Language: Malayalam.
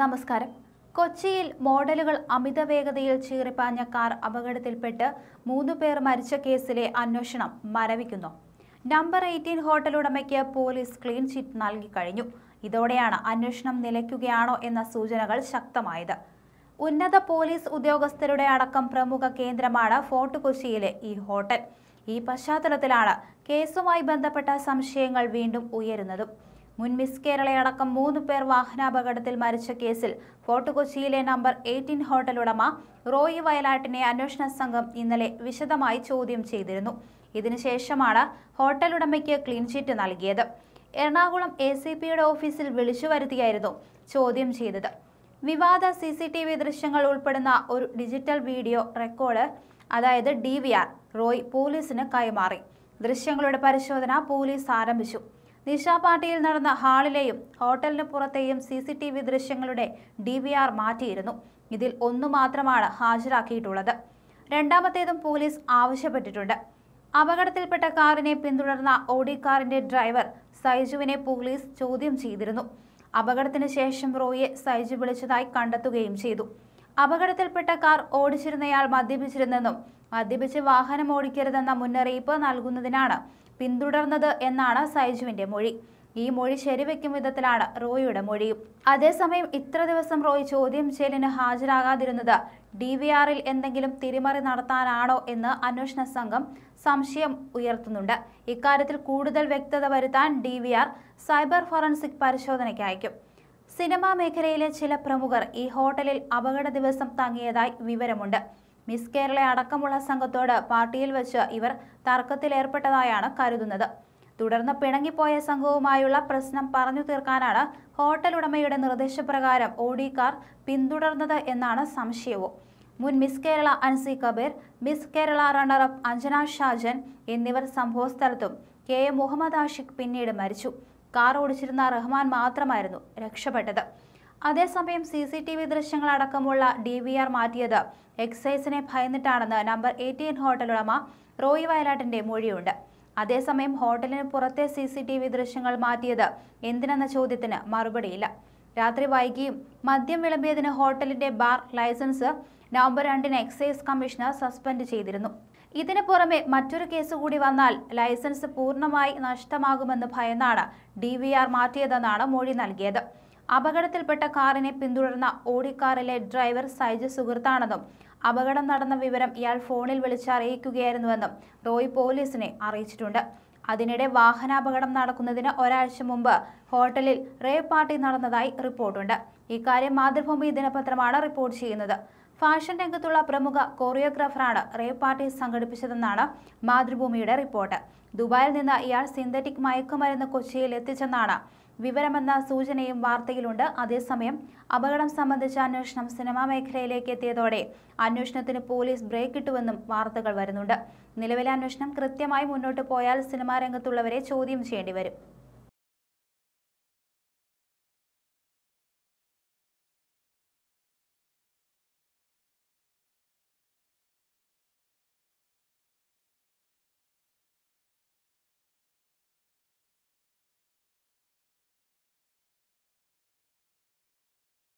നമസ്കാരം കൊച്ചിയിൽ മോഡലുകൾ അമിത വേഗതയിൽ ചീറിപ്പാഞ്ഞ കാർ അപകടത്തിൽപ്പെട്ട് മൂന്നു പേർ മരിച്ച കേസിലെ അന്വേഷണം മരവിക്കുന്നു നമ്പർ എയ്റ്റീൻ ഹോട്ടലുടമയ്ക്ക് പോലീസ് ക്ലീൻ ചിറ്റ് നൽകി കഴിഞ്ഞു ഇതോടെയാണ് അന്വേഷണം നിലയ്ക്കുകയാണോ എന്ന സൂചനകൾ ശക്തമായത് ഉന്നത പോലീസ് ഉദ്യോഗസ്ഥരുടെ അടക്കം പ്രമുഖ കേന്ദ്രമാണ് ഫോർട്ട് കൊച്ചിയിലെ ഈ ഹോട്ടൽ ഈ പശ്ചാത്തലത്തിലാണ് കേസുമായി ബന്ധപ്പെട്ട സംശയങ്ങൾ വീണ്ടും ഉയരുന്നതും മുൻ മിസ് കേരളയടക്കം മൂന്ന് പേർ വാഹനാപകടത്തിൽ മരിച്ച കേസിൽ ഫോർട്ട് കൊച്ചിയിലെ നമ്പർ എയ്റ്റീൻ ഹോട്ടൽ ഉടമ റോയി വയലാട്ടിനെ അന്വേഷണ സംഘം ഇന്നലെ വിശദമായി ചോദ്യം ചെയ്തിരുന്നു ഇതിനുശേഷമാണ് ഹോട്ടൽ ഉടമയ്ക്ക് ക്ലീൻ ചിറ്റ് നൽകിയത് എറണാകുളം എ സി പിയുടെ ഓഫീസിൽ വിളിച്ചു വരുത്തിയായിരുന്നു ചോദ്യം ചെയ്തത് വിവാദ സി സി ടി വി ദൃശ്യങ്ങൾ ഉൾപ്പെടുന്ന ഒരു ഡിജിറ്റൽ വീഡിയോ റെക്കോർഡ് അതായത് ഡി വി ആർ റോയ് പോലീസിന് കൈമാറി ദൃശ്യങ്ങളുടെ പരിശോധന പോലീസ് ആരംഭിച്ചു നിശാ പാർട്ടിയിൽ നടന്ന ഹാളിലെയും ഹോട്ടലിന് പുറത്തെയും സി സി ടി വി ദൃശ്യങ്ങളുടെ ഡി വി ആർ മാറ്റിയിരുന്നു ഇതിൽ ഒന്നു മാത്രമാണ് ഹാജരാക്കിയിട്ടുള്ളത് രണ്ടാമത്തേതും പോലീസ് ആവശ്യപ്പെട്ടിട്ടുണ്ട് അപകടത്തിൽപ്പെട്ട കാറിനെ പിന്തുടർന്ന ഓഡി കാറിന്റെ ഡ്രൈവർ സൈജുവിനെ പോലീസ് ചോദ്യം ചെയ്തിരുന്നു അപകടത്തിന് ശേഷം റോയെ സൈജു വിളിച്ചതായി കണ്ടെത്തുകയും ചെയ്തു അപകടത്തിൽപ്പെട്ട കാർ ഓടിച്ചിരുന്നയാൾ മദ്യപിച്ചിരുന്നെന്നും മദ്യപിച്ച് വാഹനം ഓടിക്കരുതെന്ന മുന്നറിയിപ്പ് നൽകുന്നതിനാണ് പിന്തുടർന്നത് എന്നാണ് സൈജുവിന്റെ മൊഴി ഈ മൊഴി ശരിവെക്കും വിധത്തിലാണ് റോയിയുടെ മൊഴിയും അതേസമയം ഇത്ര ദിവസം റോയ് ചോദ്യം ചെയ്യലിന് ഹാജരാകാതിരുന്നത് ഡി വി ആറിൽ എന്തെങ്കിലും തിരിമറി നടത്താനാണോ എന്ന് അന്വേഷണ സംഘം സംശയം ഉയർത്തുന്നുണ്ട് ഇക്കാര്യത്തിൽ കൂടുതൽ വ്യക്തത വരുത്താൻ ഡി സൈബർ ഫോറൻസിക് പരിശോധനയ്ക്ക് അയക്കും സിനിമാ മേഖലയിലെ ചില പ്രമുഖർ ഈ ഹോട്ടലിൽ അപകട ദിവസം തങ്ങിയതായി വിവരമുണ്ട് മിസ് കേരള അടക്കമുള്ള സംഘത്തോട് പാർട്ടിയിൽ വെച്ച് ഇവർ തർക്കത്തിലേർപ്പെട്ടതായാണ് കരുതുന്നത് തുടർന്ന് പിണങ്ങിപ്പോയ സംഘവുമായുള്ള പ്രശ്നം പറഞ്ഞു തീർക്കാനാണ് ഹോട്ടൽ ഉടമയുടെ നിർദ്ദേശപ്രകാരം ഓഡി കാർ പിന്തുടർന്നത് എന്നാണ് സംശയവും മുൻ miss Kerala Ansi Kabeer miss Kerala runner up Anjana Shajan എന്നിവർ സംഭവസ്ഥലത്തും കെ എ മുഹമ്മദ് ആഷിഖ് പിന്നീട് മരിച്ചു കാർ ഓടിച്ചിരുന്ന റഹ്മാൻ മാത്രമായിരുന്നു രക്ഷപ്പെട്ടത് അതേസമയം സി സി ടി വി ദൃശ്യങ്ങളടക്കമുള്ള ഡി വി ആർ മാറ്റിയത് എക്സൈസിനെ ഭയന്നിട്ടാണെന്ന് നമ്പർ എയ്റ്റീൻ ഹോട്ടൽ ഉടമ റോയ് വയലാട്ടിന്റെ മൊഴിയുണ്ട് അതേസമയം ഹോട്ടലിന് പുറത്തെ സി സി ടി വി ദൃശ്യങ്ങൾ മാറ്റിയത് എന്തിനെന്ന ചോദ്യത്തിന് മറുപടിയില്ല രാത്രി വൈകിയും മദ്യം വിളമ്പിയതിന് ഹോട്ടലിന്റെ ബാർ ലൈസൻസ് നവംബർ രണ്ടിന് എക്സൈസ് കമ്മീഷണർ സസ്പെൻഡ് ചെയ്തിരുന്നു ഇതിനു പുറമെ മറ്റൊരു കേസ് കൂടി വന്നാൽ ലൈസൻസ് പൂർണ്ണമായി നഷ്ടമാകുമെന്ന് ഭയന്നാണ് ഡി വി ആർ മാറ്റിയതെന്നാണ് മൊഴി നൽകിയത് അപകടത്തിൽപ്പെട്ട കാറിനെ പിന്തുടർന്ന ഓടിക്കാറിലെ ഡ്രൈവർ സൈജ് സുഹൃത്താണെന്നും അപകടം നടന്ന വിവരം ഇയാൾ ഫോണിൽ വിളിച്ചറിയിക്കുകയായിരുന്നുവെന്നും റോയ് പോലീസിനെ അറിയിച്ചിട്ടുണ്ട് അതിനിടെ വാഹനാപകടം നടക്കുന്നതിന് ഒരാഴ്ച മുമ്പ് ഹോട്ടലിൽ റേ പാർട്ടി നടന്നതായി റിപ്പോർട്ടുണ്ട് ഇക്കാര്യം മാതൃഭൂമി ദിനപത്രമാണ് റിപ്പോർട്ട് ചെയ്യുന്നത് ഫാഷൻ രംഗത്തുള്ള പ്രമുഖ കൊറിയോഗ്രാഫറാണ് റേ പാർട്ടി സംഘടിപ്പിച്ചതെന്നാണ് മാതൃഭൂമിയുടെ റിപ്പോർട്ട് ദുബായിൽ നിന്ന് ഇയാൾ സിന്തറ്റിക് മയക്കുമരുന്ന് കൊച്ചിയിൽ എത്തിച്ചെന്നാണ് വിവരമെന്ന സൂചനയും വാർത്തയിലുണ്ട് അതേസമയം അപകടം സംബന്ധിച്ച അന്വേഷണം സിനിമാ മേഖലയിലേക്ക് എത്തിയതോടെ അന്വേഷണത്തിന് പോലീസ് ബ്രേക്ക് ഇട്ടുവെന്നും വാർത്തകൾ വരുന്നുണ്ട് നിലവിലെ അന്വേഷണം കൃത്യമായി മുന്നോട്ട് പോയാൽ സിനിമാ രംഗത്തുള്ളവരെ ചോദ്യം ചെയ്യേണ്ടി വരും